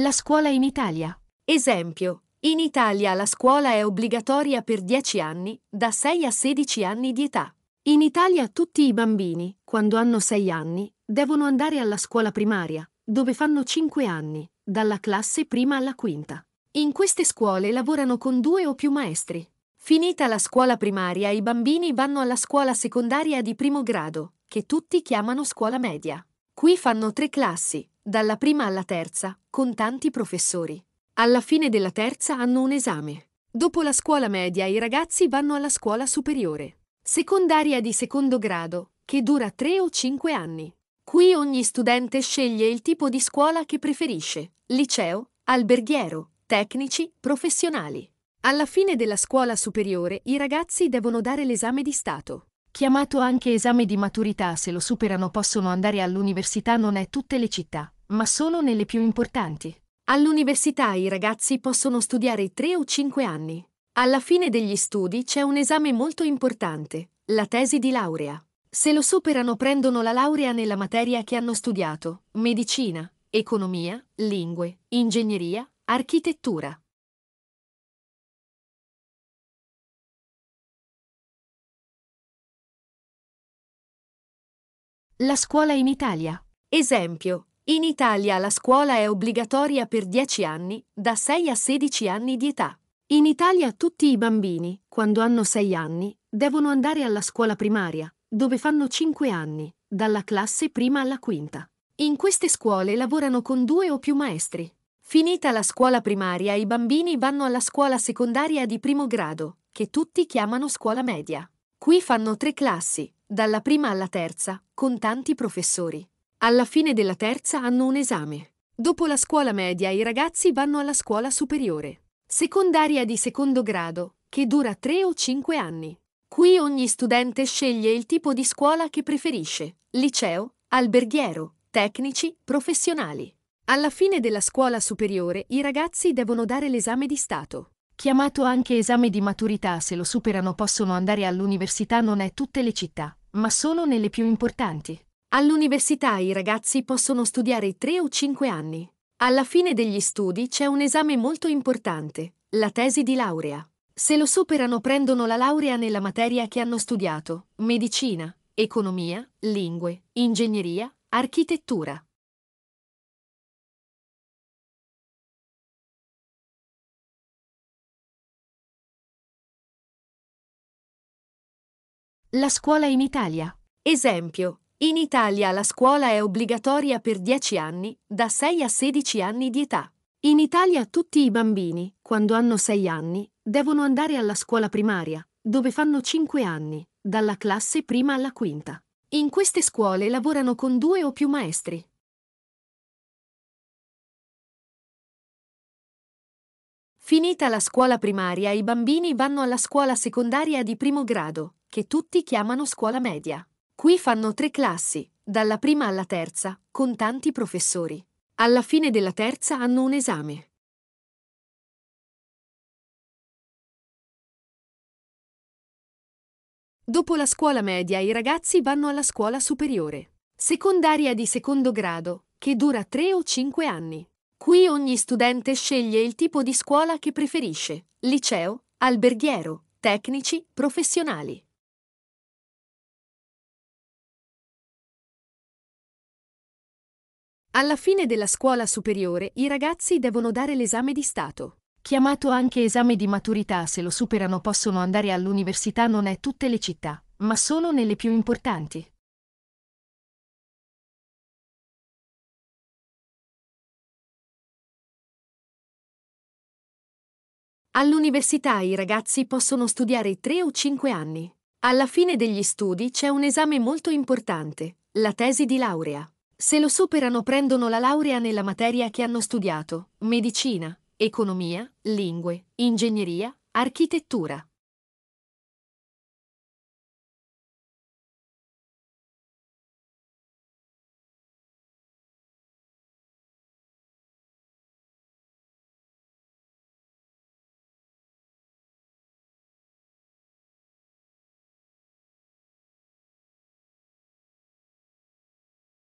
La scuola in Italia. Esempio. In Italia la scuola è obbligatoria per 10 anni, da 6 a 16 anni di età. In Italia tutti i bambini, quando hanno 6 anni, devono andare alla scuola primaria, dove fanno 5 anni, dalla classe prima alla quinta. In queste scuole lavorano con due o più maestri. Finita la scuola primaria, i bambini vanno alla scuola secondaria di primo grado, che tutti chiamano scuola media. Qui fanno tre classi, dalla prima alla terza, con tanti professori. Alla fine della terza hanno un esame. Dopo la scuola media i ragazzi vanno alla scuola superiore. Secondaria di secondo grado, che dura 3 o 5 anni. Qui ogni studente sceglie il tipo di scuola che preferisce, liceo, alberghiero, tecnici, professionali. Alla fine della scuola superiore i ragazzi devono dare l'esame di Stato chiamato anche esame di maturità se lo superano possono andare all'università non è tutte le città, ma solo nelle più importanti. All'università i ragazzi possono studiare 3 o 5 anni. Alla fine degli studi c'è un esame molto importante, la tesi di laurea. Se lo superano prendono la laurea nella materia che hanno studiato, medicina, economia, lingue, ingegneria, architettura. La scuola in Italia. Esempio. In Italia la scuola è obbligatoria per 10 anni, da 6 a 16 anni di età. In Italia tutti i bambini, quando hanno 6 anni, devono andare alla scuola primaria, dove fanno 5 anni, dalla classe prima alla quinta. In queste scuole lavorano con due o più maestri. Finita la scuola primaria, i bambini vanno alla scuola secondaria di primo grado, che tutti chiamano scuola media. Qui fanno tre classi, dalla prima alla terza, con tanti professori. Alla fine della terza hanno un esame. Dopo la scuola media i ragazzi vanno alla scuola superiore, secondaria di secondo grado, che dura 3 o 5 anni. Qui ogni studente sceglie il tipo di scuola che preferisce, liceo, alberghiero, tecnici, professionali. Alla fine della scuola superiore i ragazzi devono dare l'esame di Stato chiamato anche esame di maturità se lo superano possono andare all'università non è tutte le città, ma solo nelle più importanti. All'università i ragazzi possono studiare 3 o 5 anni. Alla fine degli studi c'è un esame molto importante, la tesi di laurea. Se lo superano prendono la laurea nella materia che hanno studiato, medicina, economia, lingue, ingegneria, architettura. La scuola in Italia. Esempio. In Italia la scuola è obbligatoria per 10 anni, da 6 a 16 anni di età. In Italia tutti i bambini, quando hanno 6 anni, devono andare alla scuola primaria, dove fanno 5 anni, dalla classe prima alla quinta. In queste scuole lavorano con due o più maestri. Finita la scuola primaria, i bambini vanno alla scuola secondaria di primo grado, che tutti chiamano scuola media. Qui fanno tre classi, dalla prima alla terza, con tanti professori. Alla fine della terza hanno un esame. Dopo la scuola media i ragazzi vanno alla scuola superiore, secondaria di secondo grado, che dura 3 o 5 anni. Qui ogni studente sceglie il tipo di scuola che preferisce, liceo, alberghiero, tecnici, professionali. Alla fine della scuola superiore i ragazzi devono dare l'esame di Stato. Chiamato anche esame di maturità, se lo superano possono andare all'università non è tutte le città, ma solo nelle più importanti. All'università i ragazzi possono studiare 3 o 5 anni. Alla fine degli studi c'è un esame molto importante, la tesi di laurea. Se lo superano prendono la laurea nella materia che hanno studiato, medicina, economia, lingue, ingegneria, architettura.